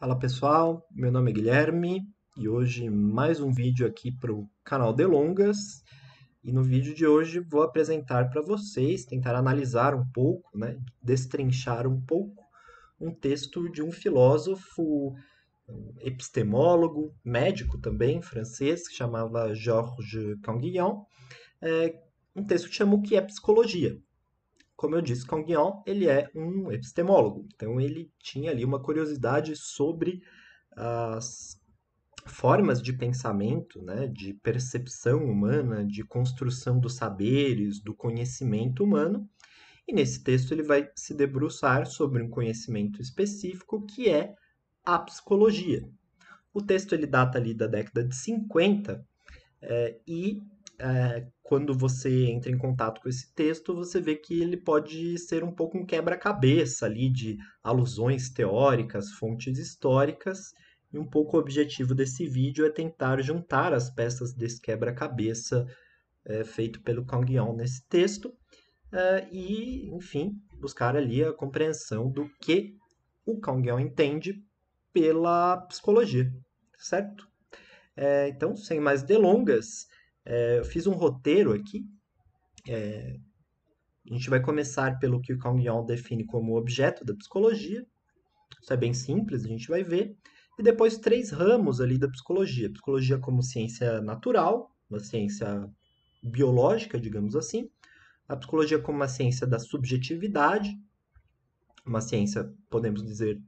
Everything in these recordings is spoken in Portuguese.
Fala pessoal, meu nome é Guilherme e hoje mais um vídeo aqui para o canal Delongas. E no vídeo de hoje vou apresentar para vocês, tentar analisar um pouco, né, destrinchar um pouco um texto de um filósofo epistemólogo, médico também francês, que chamava Georges Canguilhem, é, um texto que chama O que é Psicologia, como eu disse, Congyon, ele é um epistemólogo, então ele tinha ali uma curiosidade sobre as formas de pensamento, né, de percepção humana, de construção dos saberes, do conhecimento humano. E nesse texto ele vai se debruçar sobre um conhecimento específico que é a psicologia. O texto ele data ali da década de 50 eh, e é, quando você entra em contato com esse texto, você vê que ele pode ser um pouco um quebra-cabeça ali de alusões teóricas, fontes históricas, e um pouco o objetivo desse vídeo é tentar juntar as peças desse quebra-cabeça é, feito pelo Kang Yon nesse texto, é, e, enfim, buscar ali a compreensão do que o Kang Yon entende pela psicologia, certo? então, sem mais delongas, é, eu fiz um roteiro aqui. É, a gente vai começar pelo que o Kang Yong define como objeto da psicologia. Isso é bem simples, a gente vai ver. E depois três ramos ali da psicologia. Psicologia como ciência natural, uma ciência biológica, digamos assim. A psicologia como uma ciência da subjetividade, uma ciência, podemos dizer,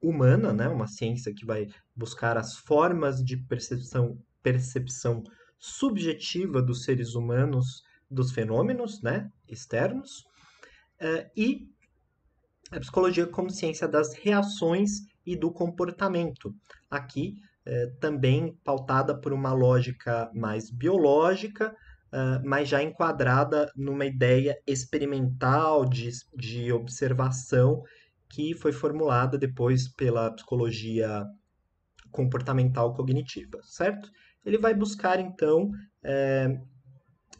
humana, né? Uma ciência que vai buscar as formas de percepção, percepção subjetiva dos seres humanos dos fenômenos né, externos uh, e a psicologia como ciência das reações e do comportamento. Aqui uh, também pautada por uma lógica mais biológica, uh, mas já enquadrada numa ideia experimental de, de observação que foi formulada depois pela psicologia comportamental cognitiva, certo? ele vai buscar então é,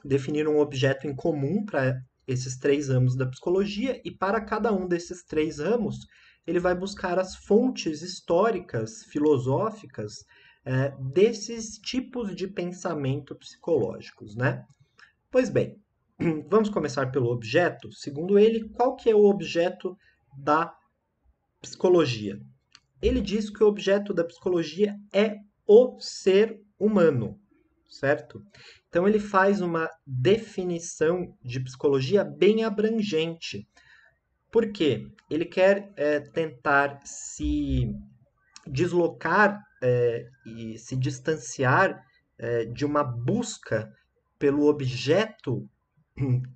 definir um objeto em comum para esses três ramos da psicologia, e para cada um desses três ramos, ele vai buscar as fontes históricas, filosóficas, é, desses tipos de pensamento psicológicos, né? Pois bem, vamos começar pelo objeto. Segundo ele, qual que é o objeto da psicologia? Ele diz que o objeto da psicologia é o ser humano, certo? Então ele faz uma definição de psicologia bem abrangente. Por quê? Ele quer é, tentar se deslocar é, e se distanciar é, de uma busca pelo objeto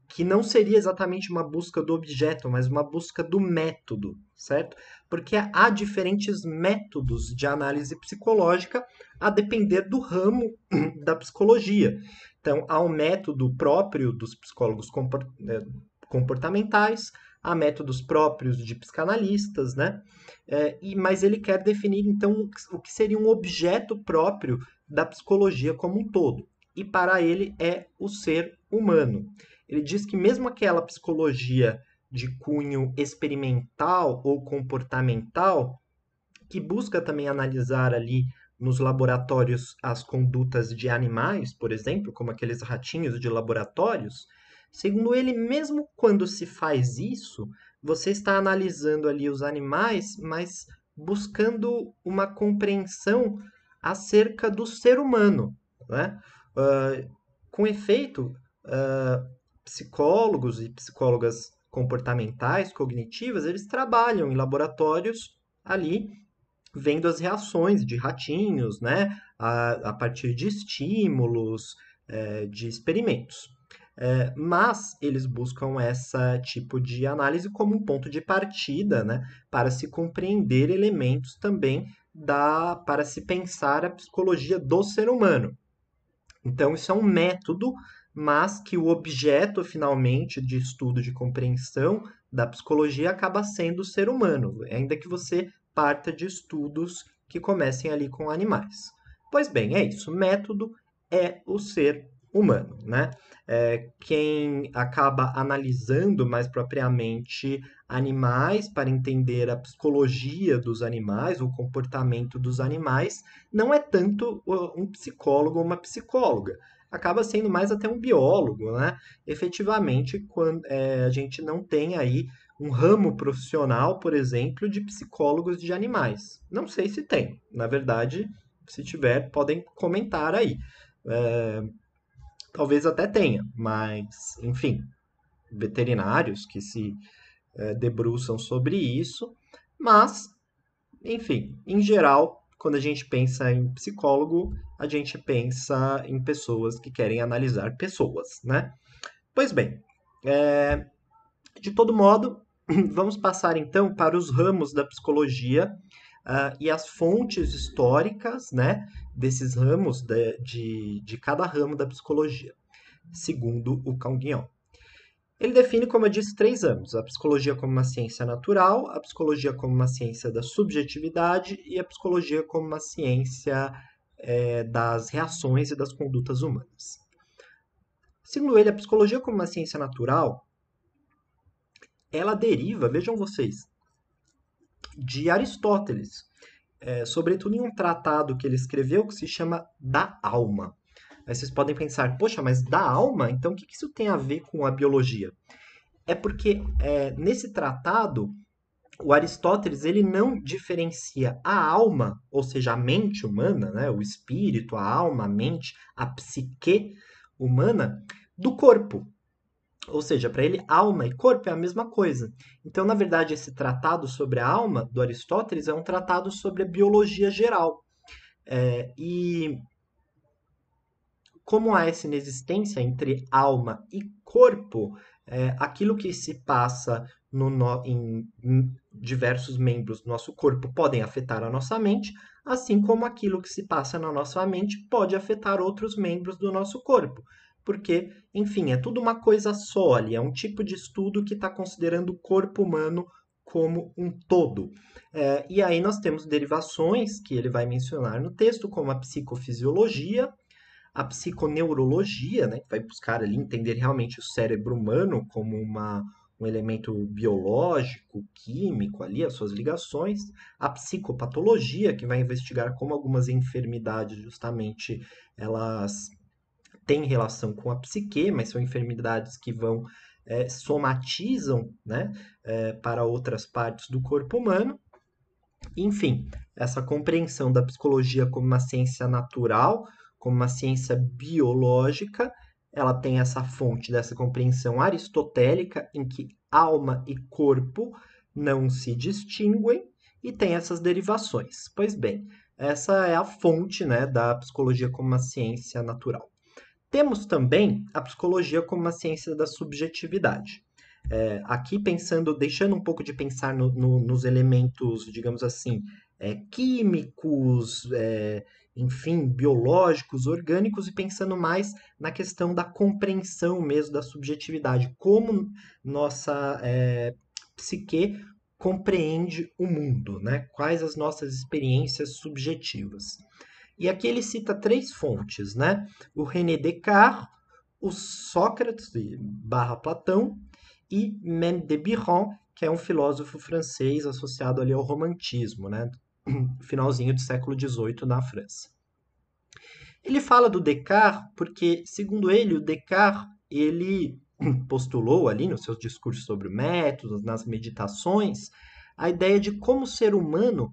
que não seria exatamente uma busca do objeto, mas uma busca do método, certo? porque há diferentes métodos de análise psicológica a depender do ramo da psicologia. Então, há um método próprio dos psicólogos é, comportamentais, há métodos próprios de psicanalistas, né? É, e, mas ele quer definir, então, o que seria um objeto próprio da psicologia como um todo. E para ele é o ser humano. Ele diz que mesmo aquela psicologia de cunho experimental ou comportamental, que busca também analisar ali nos laboratórios as condutas de animais, por exemplo, como aqueles ratinhos de laboratórios, segundo ele, mesmo quando se faz isso, você está analisando ali os animais, mas buscando uma compreensão acerca do ser humano. Né? Uh, com efeito, uh, psicólogos e psicólogas comportamentais, cognitivas, eles trabalham em laboratórios ali vendo as reações de ratinhos, né, a, a partir de estímulos, é, de experimentos. É, mas eles buscam esse tipo de análise como um ponto de partida, né, para se compreender elementos também da, para se pensar a psicologia do ser humano. Então, isso é um método mas que o objeto, finalmente, de estudo, de compreensão da psicologia acaba sendo o ser humano, ainda que você parta de estudos que comecem ali com animais. Pois bem, é isso. Método é o ser humano, né? É, quem acaba analisando mais propriamente animais para entender a psicologia dos animais, o comportamento dos animais, não é tanto uh, um psicólogo ou uma psicóloga, acaba sendo mais até um biólogo, né? Efetivamente, quando é, a gente não tem aí um ramo profissional, por exemplo, de psicólogos de animais. Não sei se tem. Na verdade, se tiver, podem comentar aí. É, talvez até tenha, mas, enfim, veterinários que se é, debruçam sobre isso, mas, enfim, em geral, quando a gente pensa em psicólogo, a gente pensa em pessoas que querem analisar pessoas, né? Pois bem, é... de todo modo, vamos passar então para os ramos da psicologia uh, e as fontes históricas, né, desses ramos de, de, de cada ramo da psicologia, segundo o Kang Guion. Ele define, como eu disse, três âmbitos: a psicologia como uma ciência natural, a psicologia como uma ciência da subjetividade e a psicologia como uma ciência é, das reações e das condutas humanas. Segundo ele, a psicologia como uma ciência natural, ela deriva, vejam vocês, de Aristóteles, é, sobretudo em um tratado que ele escreveu que se chama Da Alma. Aí vocês podem pensar, poxa, mas da alma? Então o que, isso tem a ver com a biologia? É porque é, nesse tratado, o Aristóteles ele não diferencia a alma, ou seja, a mente humana, né, o espírito, a alma, a mente, a psique humana, do corpo. Ou seja, para ele, alma e corpo é a mesma coisa. Então, na verdade, esse tratado sobre a alma do Aristóteles é um tratado sobre a biologia geral. É, e como há essa inexistência entre alma e corpo, é, aquilo que se passa no, no, em, em, diversos membros do nosso corpo podem afetar a nossa mente, assim como aquilo que se passa na nossa mente pode afetar outros membros do nosso corpo. Porque, enfim, é tudo uma coisa só ali, é um tipo de estudo que está considerando o corpo humano como um todo. É, e aí nós temos derivações que ele vai mencionar no texto, como a psicofisiologia, a psiconeurologia, né, que vai buscar ali entender realmente o cérebro humano como uma, um elemento biológico, químico ali, as suas ligações, a psicopatologia, que vai investigar como algumas enfermidades justamente elas têm relação com a psique, mas são enfermidades que vão é, somatizam né, é, para outras partes do corpo humano. Enfim, essa compreensão da psicologia como uma ciência natural, como uma ciência biológica, ela tem essa fonte dessa compreensão aristotélica em que alma e corpo não se distinguem e tem essas derivações. Pois bem, essa é a fonte né, da psicologia como uma ciência natural. Temos também a psicologia como uma ciência da subjetividade. É, aqui pensando, deixando um pouco de pensar no, no, nos elementos, digamos assim, é, químicos, é, enfim, biológicos, orgânicos, e pensando mais na questão da compreensão mesmo da subjetividade, como nossa é, psique compreende o mundo, né? quais as nossas experiências subjetivas. E aqui ele cita três fontes, né? o René Descartes, o Sócrates barra Platão e Mendebirron, que é um filósofo francês associado ali ao romantismo, né? finalzinho do século XVIII na França. Ele fala do Descartes porque, segundo ele, o Descartes ele postulou ali nos seus discursos sobre métodos, nas meditações, a ideia de como o ser humano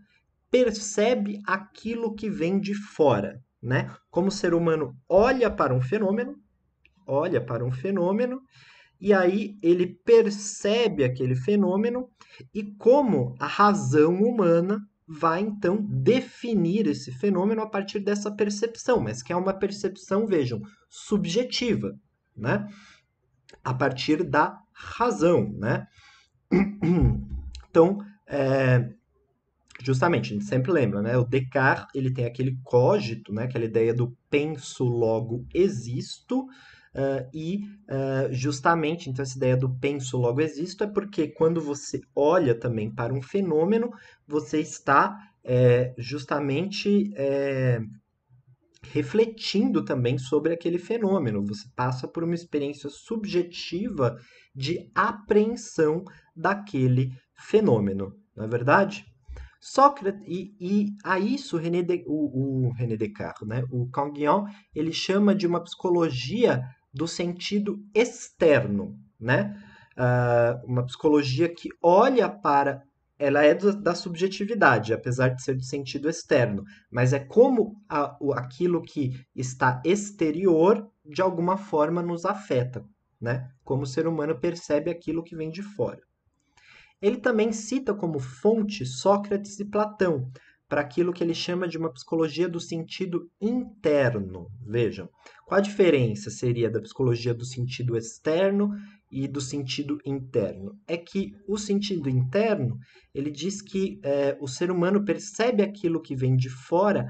percebe aquilo que vem de fora, né? Como o ser humano olha para um fenômeno, olha para um fenômeno e aí ele percebe aquele fenômeno e como a razão humana vai então definir esse fenômeno a partir dessa percepção, mas que é uma percepção, vejam, subjetiva, né? A partir da razão, né? Então, é, justamente, a gente sempre lembra, né? O Descartes, ele tem aquele cogito, né? Aquela ideia do penso, logo existo, Uh, e uh, justamente, então, essa ideia do penso logo existo é porque quando você olha também para um fenômeno, você está é, justamente é, refletindo também sobre aquele fenômeno. Você passa por uma experiência subjetiva de apreensão daquele fenômeno, não é verdade? Sócrates, e, e, a isso René de, o, o René Descartes, né? o Canguion, ele chama de uma psicologia do sentido externo, né? Uh, uma psicologia que olha para. Ela é do, da subjetividade, apesar de ser do sentido externo, mas é como a, o, aquilo que está exterior de alguma forma nos afeta, né? Como o ser humano percebe aquilo que vem de fora. Ele também cita como fonte Sócrates e Platão, para aquilo que ele chama de uma psicologia do sentido interno. Vejam, qual a diferença seria da psicologia do sentido externo e do sentido interno? É que o sentido interno ele diz que é, o ser humano percebe aquilo que vem de fora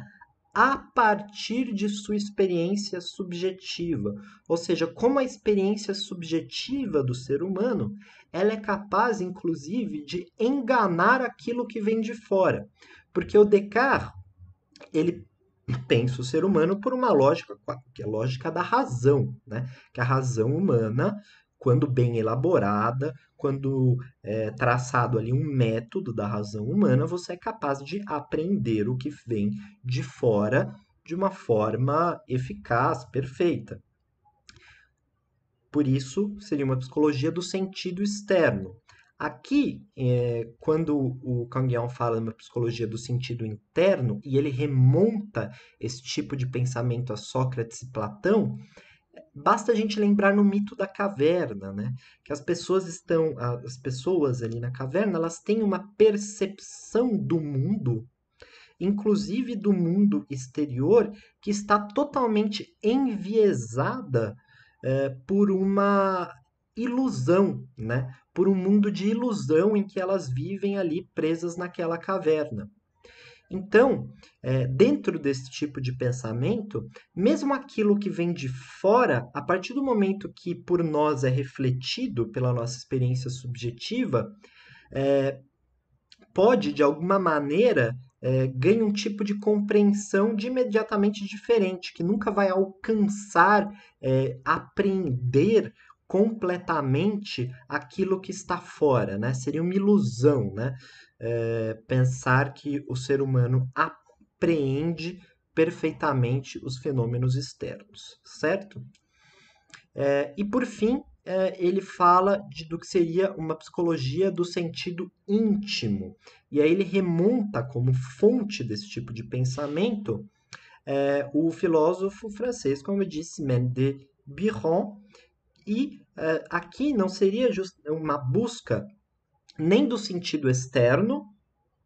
a partir de sua experiência subjetiva, ou seja, como a experiência subjetiva do ser humano, ela é capaz inclusive de enganar aquilo que vem de fora. Porque o Descartes, ele pensa o ser humano por uma lógica que é a lógica da razão, né? Que a razão humana quando bem elaborada, quando é, traçado ali um método da razão humana, você é capaz de aprender o que vem de fora de uma forma eficaz, perfeita. Por isso, seria uma psicologia do sentido externo. Aqui, é, quando o Kang Yang fala de uma psicologia do sentido interno e ele remonta esse tipo de pensamento a Sócrates e Platão, Basta a gente lembrar no mito da caverna, né? Que as pessoas estão, as pessoas ali na caverna, elas têm uma percepção do mundo, inclusive do mundo exterior, que está totalmente enviesada é, por uma ilusão, né? Por um mundo de ilusão em que elas vivem ali presas naquela caverna. Então, é, dentro desse tipo de pensamento, mesmo aquilo que vem de fora, a partir do momento que por nós é refletido pela nossa experiência subjetiva, é, pode, de alguma maneira, é, um tipo de compreensão de imediatamente diferente, que nunca vai alcançar, é, aprender completamente aquilo que está fora, né? Seria uma ilusão, né? é, pensar que o ser humano apreende perfeitamente os fenômenos externos, certo? É, e por fim, é, ele fala de, do que seria uma psicologia do sentido íntimo. E aí ele remonta como fonte desse tipo de pensamento é, o filósofo francês, como eu disse, Mende Biron. E aqui não seria just, uma busca nem do sentido externo,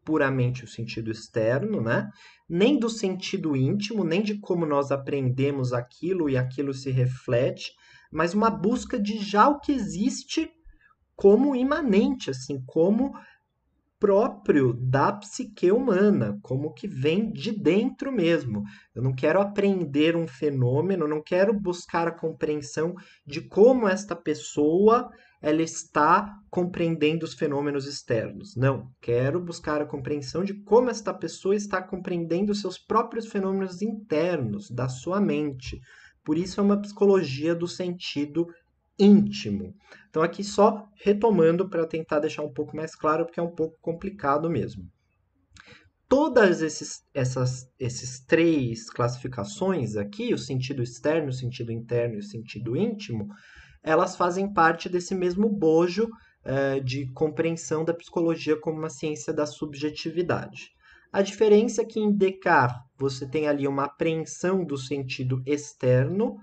puramente o sentido externo, né? Nem do sentido íntimo, nem de como nós aprendemos aquilo e aquilo se reflete, mas uma busca de já o que existe como imanente, assim, como próprio da psique humana, como que vem de dentro mesmo. Eu não quero aprender um fenômeno, não quero buscar a compreensão de como esta pessoa ela está compreendendo os fenômenos externos. Não, quero buscar a compreensão de como esta pessoa está compreendendo seus próprios fenômenos internos da sua mente. Por isso é uma psicologia do sentido íntimo. Então, aqui só retomando para tentar deixar um pouco mais claro, porque é um pouco complicado mesmo. Todas esses, essas esses três classificações aqui, o sentido externo, o sentido interno e o sentido íntimo, elas fazem parte desse mesmo bojo eh, de compreensão da psicologia como uma ciência da subjetividade. A diferença é que em Descartes você tem ali uma apreensão do sentido externo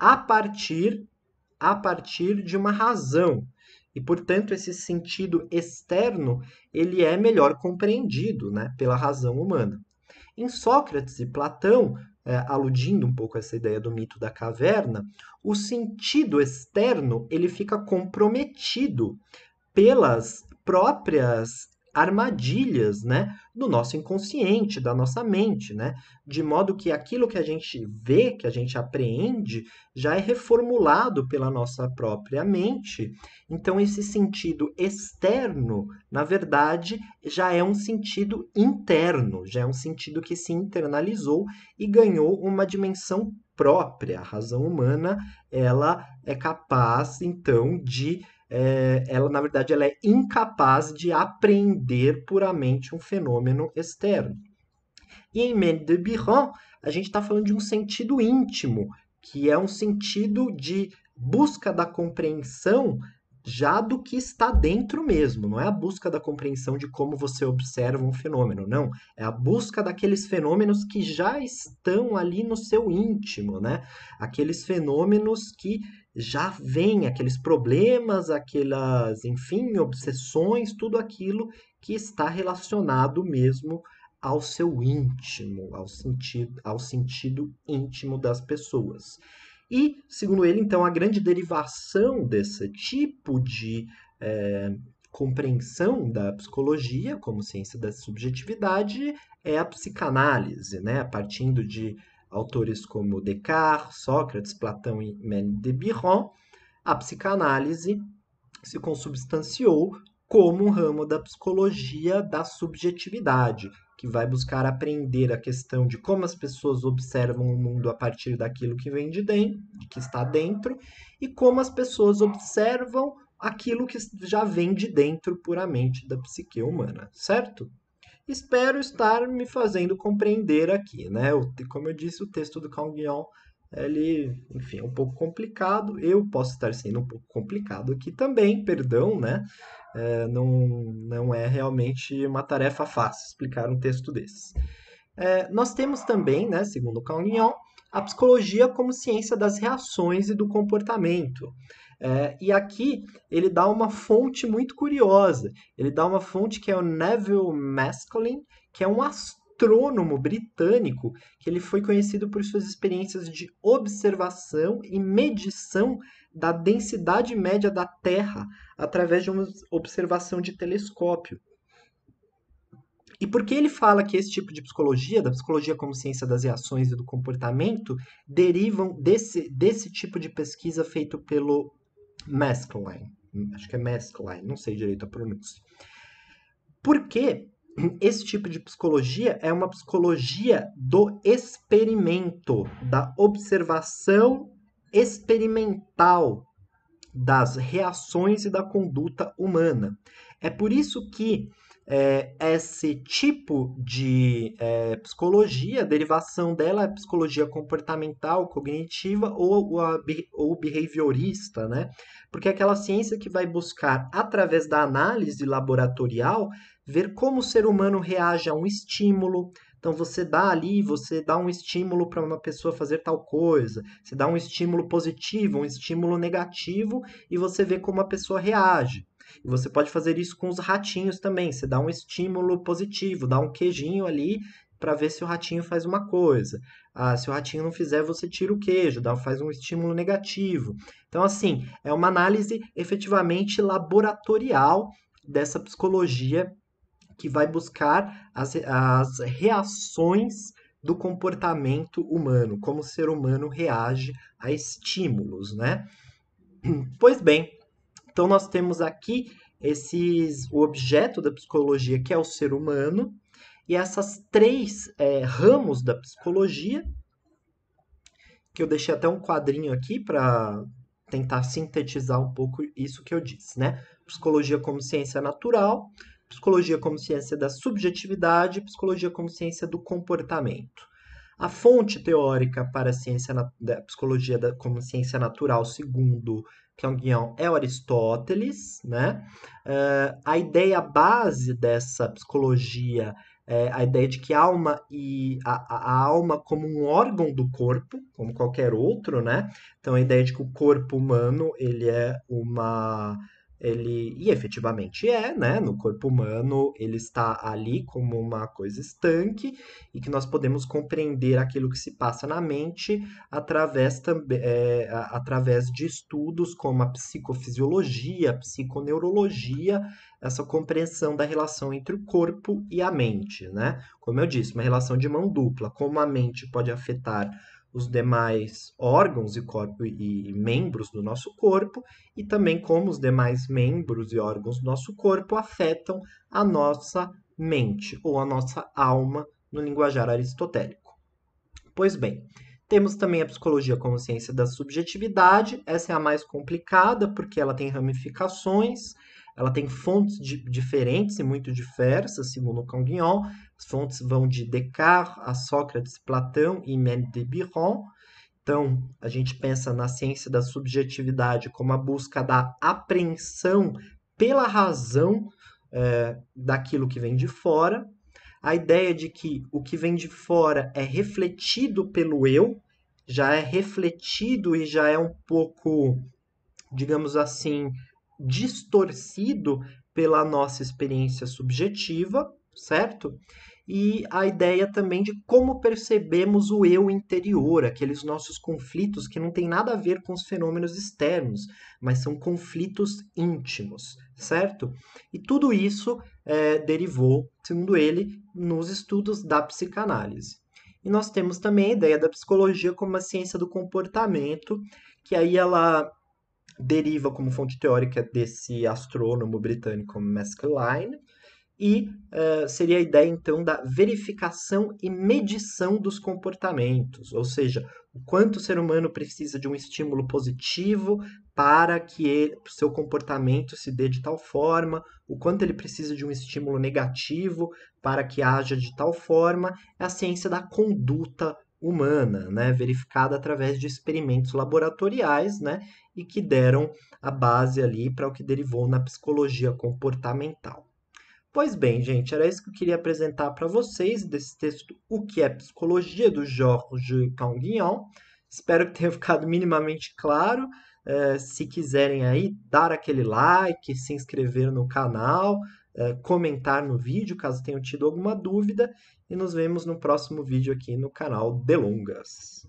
a partir a partir de uma razão. E, portanto, esse sentido externo, ele é melhor compreendido né, pela razão humana. Em Sócrates e Platão, é, aludindo um pouco a essa ideia do mito da caverna, o sentido externo ele fica comprometido pelas próprias armadilhas, né, do nosso inconsciente, da nossa mente, né, de modo que aquilo que a gente vê, que a gente apreende, já é reformulado pela nossa própria mente. Então esse sentido externo, na verdade, já é um sentido interno, já é um sentido que se internalizou e ganhou uma dimensão própria. A razão humana, ela é capaz então de é, ela, na verdade, ela é incapaz de apreender puramente um fenômeno externo. E em Mene de Biron, a gente está falando de um sentido íntimo, que é um sentido de busca da compreensão já do que está dentro mesmo. Não é a busca da compreensão de como você observa um fenômeno, não. É a busca daqueles fenômenos que já estão ali no seu íntimo, né? Aqueles fenômenos que já vem aqueles problemas, aquelas, enfim, obsessões, tudo aquilo que está relacionado mesmo ao seu íntimo, ao sentido, ao sentido íntimo das pessoas. E, segundo ele, então, a grande derivação desse tipo de é, compreensão da psicologia como ciência da subjetividade é a psicanálise, né? Partindo de autores como Descartes, Sócrates, Platão e Mel de Biron, a psicanálise se consubstanciou como um ramo da psicologia da subjetividade, que vai buscar aprender a questão de como as pessoas observam o mundo a partir daquilo que vem de dentro, que está dentro, e como as pessoas observam aquilo que já vem de dentro puramente da psique humana, certo? Espero estar me fazendo compreender aqui, né? Como eu disse, o texto do Calguion, ele, enfim, é um pouco complicado. Eu posso estar sendo um pouco complicado aqui também, perdão, né? É, não, não é realmente uma tarefa fácil explicar um texto desses. É, nós temos também, né, segundo Calguion, a psicologia como ciência das reações e do comportamento. É, e aqui ele dá uma fonte muito curiosa. Ele dá uma fonte que é o Neville Maskelyne, que é um astrônomo britânico, que ele foi conhecido por suas experiências de observação e medição da densidade média da Terra através de uma observação de telescópio. E por que ele fala que esse tipo de psicologia, da psicologia como ciência das reações e do comportamento, derivam desse, desse tipo de pesquisa feito pelo Masculine, Acho que é masculine, não sei direito a pronúncia. Porque esse tipo de psicologia é uma psicologia do experimento, da observação experimental das reações e da conduta humana. É por isso que é, esse tipo de é, psicologia, a derivação dela é psicologia comportamental, cognitiva ou, ou, ou behaviorista, né? Porque é aquela ciência que vai buscar, através da análise laboratorial, ver como o ser humano reage a um estímulo, então você dá ali, você dá um estímulo para uma pessoa fazer tal coisa, você dá um estímulo positivo, um estímulo negativo e você vê como a pessoa reage. E você pode fazer isso com os ratinhos também. Você dá um estímulo positivo, dá um queijinho ali para ver se o ratinho faz uma coisa. Ah, se o ratinho não fizer, você tira o queijo, dá, faz um estímulo negativo. Então, assim, é uma análise efetivamente laboratorial dessa psicologia que vai buscar as, as reações do comportamento humano, como o ser humano reage a estímulos, né? Pois bem, então nós temos aqui esses o objeto da psicologia que é o ser humano e essas três é, ramos da psicologia que eu deixei até um quadrinho aqui para tentar sintetizar um pouco isso que eu disse, né? Psicologia como ciência natural, psicologia como ciência da subjetividade, psicologia como ciência do comportamento. A fonte teórica para a ciência da psicologia da, como ciência natural, segundo Pyongyang, é Aristóteles. Né? Uh, a ideia base dessa psicologia é a ideia de que alma e a, a, alma como um órgão do corpo, como qualquer outro, né? Então a ideia de que o corpo humano ele é uma ele e efetivamente é, né, no corpo humano, ele está ali como uma coisa estanque e que nós podemos compreender aquilo que se passa na mente através também é, através de estudos como a psicofisiologia, a psiconeurologia, essa compreensão da relação entre o corpo e a mente, né? Como eu disse, uma relação de mão dupla, como a mente pode afetar os demais órgãos e, corpo, e membros do nosso corpo e também como os demais membros e órgãos do nosso corpo afetam a nossa mente ou a nossa alma no linguajar aristotélico. Pois bem, temos também a psicologia como ciência da subjetividade. Essa é a mais complicada porque ela tem ramificações, ela tem fontes de, diferentes e muito diversas, segundo o as fontes vão de Descartes a Sócrates, Platão e Mène de Biron. Então, a gente pensa na ciência da subjetividade como a busca da apreensão pela razão é, daquilo que vem de fora. A ideia de que o que vem de fora é refletido pelo eu, já é refletido e já é um pouco, digamos assim, distorcido pela nossa experiência subjetiva, certo? E a ideia também de como percebemos o eu interior, aqueles nossos conflitos que não tem nada a ver com os fenômenos externos, mas são conflitos íntimos, certo? E tudo isso é, derivou, segundo ele, nos estudos da psicanálise. E nós temos também a ideia da psicologia como a ciência do comportamento, que aí ela deriva como fonte teórica desse astrônomo britânico Maskelyne, e uh, seria a ideia então da verificação e medição dos comportamentos, ou seja, o quanto o ser humano precisa de um estímulo positivo para que ele, seu comportamento se dê de tal forma, o quanto ele precisa de um estímulo negativo para que haja de tal forma, é a ciência da conduta humana, né, verificada através de experimentos laboratoriais, né, e que deram a base ali para o que derivou na psicologia comportamental. Pois bem, gente, era isso que eu queria apresentar para vocês desse texto O que é Psicologia, do Jorge Canguignon. Espero que tenha ficado minimamente claro. Uh, se quiserem aí dar aquele like, se inscrever no canal, eh, comentar no vídeo, caso tenham tido alguma dúvida. E nos vemos no próximo vídeo aqui no canal Delongas.